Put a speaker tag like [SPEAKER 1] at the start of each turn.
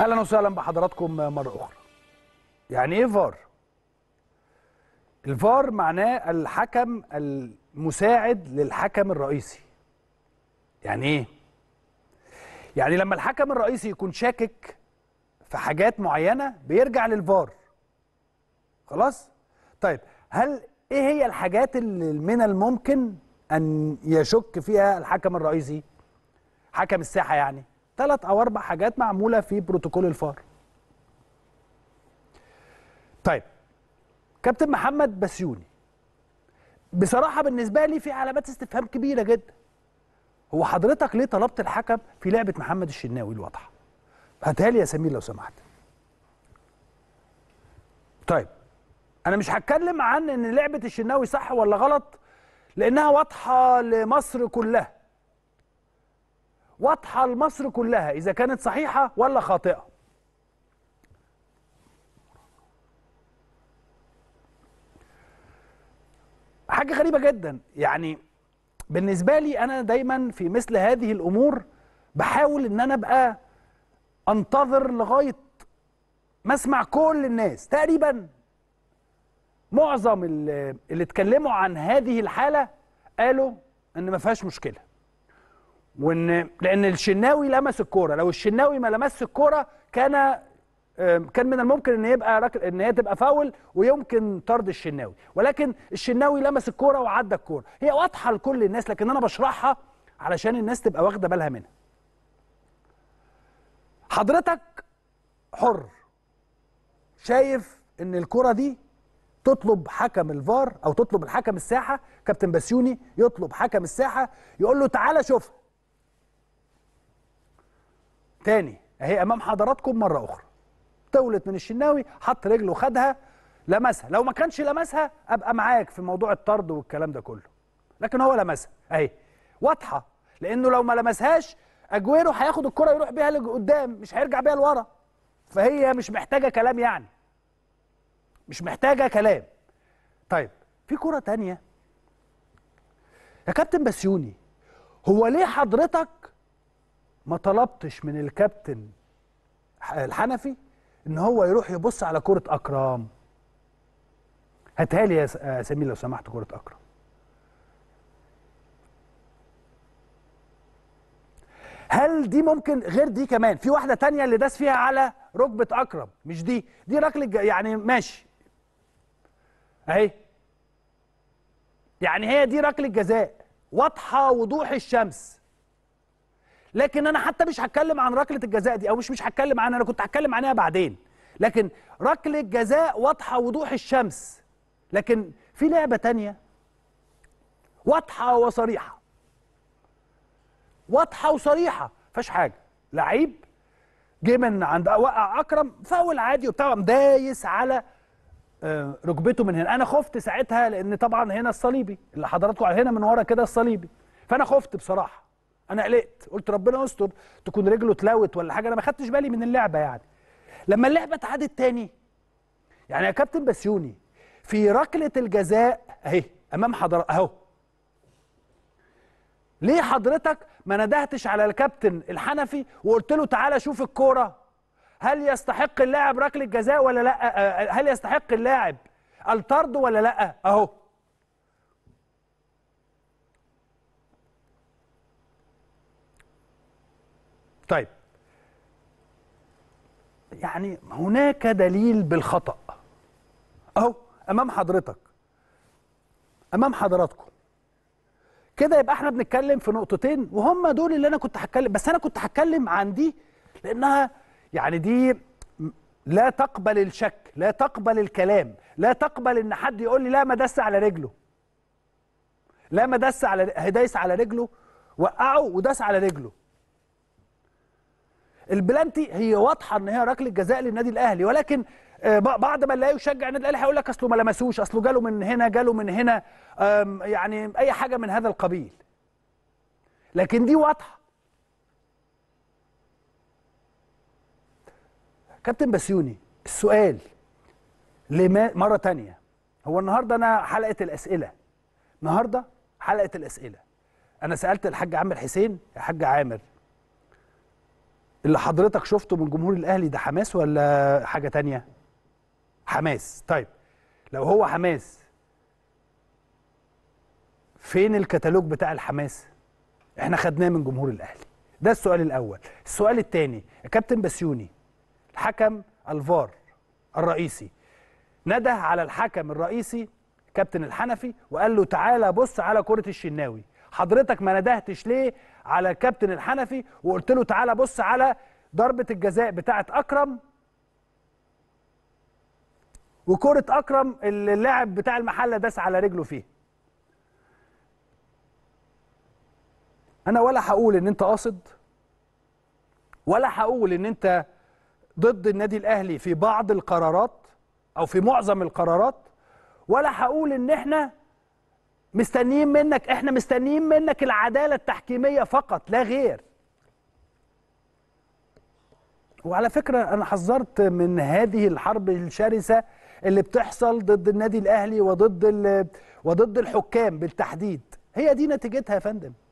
[SPEAKER 1] اهلا وسهلا بحضراتكم مره اخرى يعني ايه فار الفار معناه الحكم المساعد للحكم الرئيسي يعني ايه يعني لما الحكم الرئيسي يكون شاكك في حاجات معينه بيرجع للفار خلاص طيب هل ايه هي الحاجات اللي من الممكن ان يشك فيها الحكم الرئيسي حكم الساحه يعني ثلاث او اربع حاجات معموله في بروتوكول الفار طيب كابتن محمد بسيوني بصراحه بالنسبه لي في علامات استفهام كبيره جدا هو حضرتك ليه طلبت الحكم في لعبه محمد الشناوي الواضحه هاتها لي يا سمير لو سمحت طيب انا مش هتكلم عن ان لعبه الشناوي صح ولا غلط لانها واضحه لمصر كلها واضحة لمصر كلها إذا كانت صحيحة ولا خاطئة حاجة غريبة جدا يعني بالنسبة لي أنا دايما في مثل هذه الأمور بحاول إن أنا أبقى أنتظر لغاية ما أسمع كل الناس تقريبا معظم اللي اتكلموا عن هذه الحالة قالوا إن ما فيهاش مشكلة وان لان الشناوي لمس الكوره لو الشناوي ما لمسش الكوره كان كان من الممكن ان يبقى رك... ان هي تبقى فاول ويمكن طرد الشناوي ولكن الشناوي لمس الكوره وعدى الكوره هي واضحه لكل الناس لكن انا بشرحها علشان الناس تبقى واخده بالها منها حضرتك حر شايف ان الكره دي تطلب حكم الفار او تطلب الحكم الساحه كابتن بسيوني يطلب حكم الساحه يقول له تعالى شوفها تاني اهي امام حضراتكم مره اخرى تولت من الشناوي حط رجله خدها لمسها لو ما كانش لمسها ابقى معاك في موضوع الطرد والكلام ده كله لكن هو لمسها اهي واضحه لانه لو ما لمسهاش اجويرو هياخد الكره يروح بيها لقدام مش هيرجع بيها لورا فهي مش محتاجه كلام يعني مش محتاجه كلام طيب في كره تانية يا كابتن بسيوني هو ليه حضرتك ما طلبتش من الكابتن الحنفي ان هو يروح يبص على كره اكرام هتهالي لي يا آه، سمير لو سمحت كره اكرام هل دي ممكن غير دي كمان في واحده تانية اللي داس فيها على ركبه اكرم مش دي دي ركله يعني ماشي اهي يعني هي دي ركله جزاء واضحه وضوح الشمس لكن انا حتى مش هتكلم عن ركله الجزاء دي او مش مش هتكلم عنها انا كنت هتكلم عنها بعدين لكن ركله جزاء واضحه وضوح الشمس لكن في لعبه تانية واضحه وصريحه واضحه وصريحه فيهاش حاجه لعيب جه من عند وقع اكرم فاول عادي وبتاع دايس على آه، ركبته من هنا انا خفت ساعتها لان طبعا هنا الصليبي اللي حضراتكم هنا من ورا كده الصليبي فانا خفت بصراحه انا قلقت قلت ربنا يستر تكون رجله اتلوت ولا حاجه انا ما خدتش بالي من اللعبه يعني لما اللعبه اتعادت تاني يعني يا كابتن بسيوني في ركله الجزاء اهي امام حضرتك اهو ليه حضرتك ما ندهتش على الكابتن الحنفي وقلت له تعالى شوف الكوره هل يستحق اللاعب ركله جزاء ولا لا أه، أه، هل يستحق اللاعب الطرد ولا لا اهو طيب يعني هناك دليل بالخطأ أهو أمام حضرتك أمام حضراتكم كده يبقى احنا بنتكلم في نقطتين وهم دول اللي انا كنت هتكلم بس انا كنت هتكلم عن دي لانها يعني دي لا تقبل الشك لا تقبل الكلام لا تقبل ان حد يقول لي لا ما دس على رجله لا ما دس على دايس على رجله وقعه وداس على رجله البلانتي هي واضحه ان هي ركله جزاء للنادي الاهلي ولكن آه، بعض من لا يشجع النادي الاهلي هيقول لك اصله ما لمسوش اصله جاله من هنا جاله من هنا يعني اي حاجه من هذا القبيل لكن دي واضحه كابتن بسيوني السؤال لما مره تانية هو النهارده انا حلقه الاسئله النهارده حلقه الاسئله انا سالت الحاج عامر حسين يا حاج عامر اللي حضرتك شفته من جمهور الاهلي ده حماس ولا حاجه تانية حماس طيب لو هو حماس فين الكتالوج بتاع الحماس احنا خدناه من جمهور الاهلي ده السؤال الاول السؤال الثاني كابتن بسيوني الحكم الفار الرئيسي نده على الحكم الرئيسي كابتن الحنفي وقال له تعالى بص على كره الشناوي حضرتك ما ندهتش ليه على كابتن الحنفي وقلت له تعالى بص على ضربه الجزاء بتاعه اكرم وكره اكرم اللاعب بتاع المحله داس على رجله فيه انا ولا هقول ان انت قاصد ولا هقول ان انت ضد النادي الاهلي في بعض القرارات او في معظم القرارات ولا هقول ان احنا مستنيين منك احنا مستنيين منك العداله التحكيميه فقط لا غير وعلى فكره انا حذرت من هذه الحرب الشرسه اللي بتحصل ضد النادي الاهلي وضد وضد الحكام بالتحديد هي دي نتيجتها يا فندم